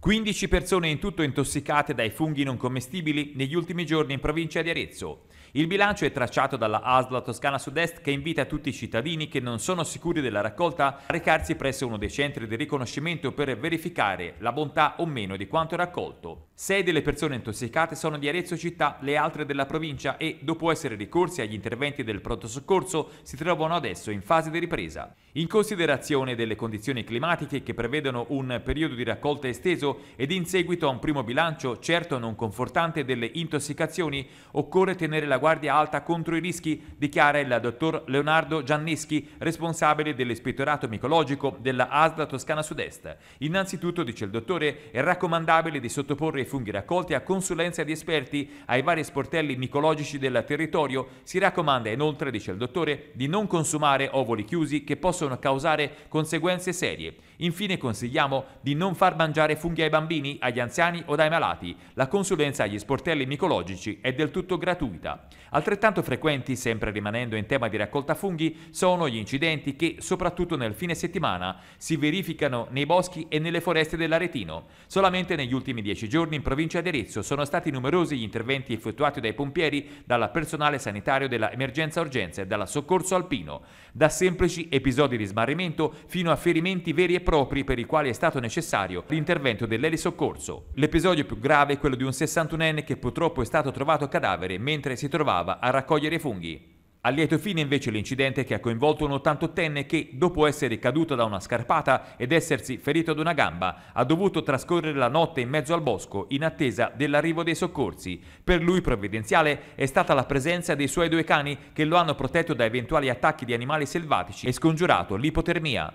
15 persone in tutto intossicate dai funghi non commestibili negli ultimi giorni in provincia di Arezzo. Il bilancio è tracciato dalla ASL Toscana Sud-Est che invita tutti i cittadini che non sono sicuri della raccolta a recarsi presso uno dei centri di riconoscimento per verificare la bontà o meno di quanto raccolto. Sei delle persone intossicate sono di Arezzo città, le altre della provincia e, dopo essere ricorsi agli interventi del pronto soccorso, si trovano adesso in fase di ripresa. In considerazione delle condizioni climatiche che prevedono un periodo di raccolta esteso, peso ed in seguito a un primo bilancio certo non confortante delle intossicazioni, occorre tenere la guardia alta contro i rischi, dichiara il dottor Leonardo Gianneschi, responsabile dell'ispettorato micologico della ASDA Toscana Sud-Est. Innanzitutto, dice il dottore, è raccomandabile di sottoporre i funghi raccolti a consulenza di esperti ai vari sportelli micologici del territorio. Si raccomanda inoltre, dice il dottore, di non consumare ovoli chiusi che possono causare conseguenze serie. Infine consigliamo di non far mangiare funghi gratuiti ai bambini, agli anziani o dai malati. La consulenza agli sportelli micologici è del tutto gratuita. Altrettanto frequenti, sempre rimanendo in tema di raccolta funghi, sono gli incidenti che, soprattutto nel fine settimana, si verificano nei boschi e nelle foreste dell'Aretino. Solamente negli ultimi dieci giorni in provincia di Arezzo sono stati numerosi gli interventi effettuati dai pompieri, dal personale sanitario della emergenza urgenza e dal soccorso alpino, da semplici episodi di smarrimento fino a ferimenti veri e propri per i quali è stato necessario l'intervento dell'elisoccorso. L'episodio più grave è quello di un 61enne che purtroppo è stato trovato cadavere mentre si trovava a raccogliere i funghi. A lieto fine invece l'incidente che ha coinvolto un 88enne che, dopo essere caduto da una scarpata ed essersi ferito ad una gamba, ha dovuto trascorrere la notte in mezzo al bosco in attesa dell'arrivo dei soccorsi. Per lui provvidenziale è stata la presenza dei suoi due cani che lo hanno protetto da eventuali attacchi di animali selvatici e scongiurato l'ipotermia.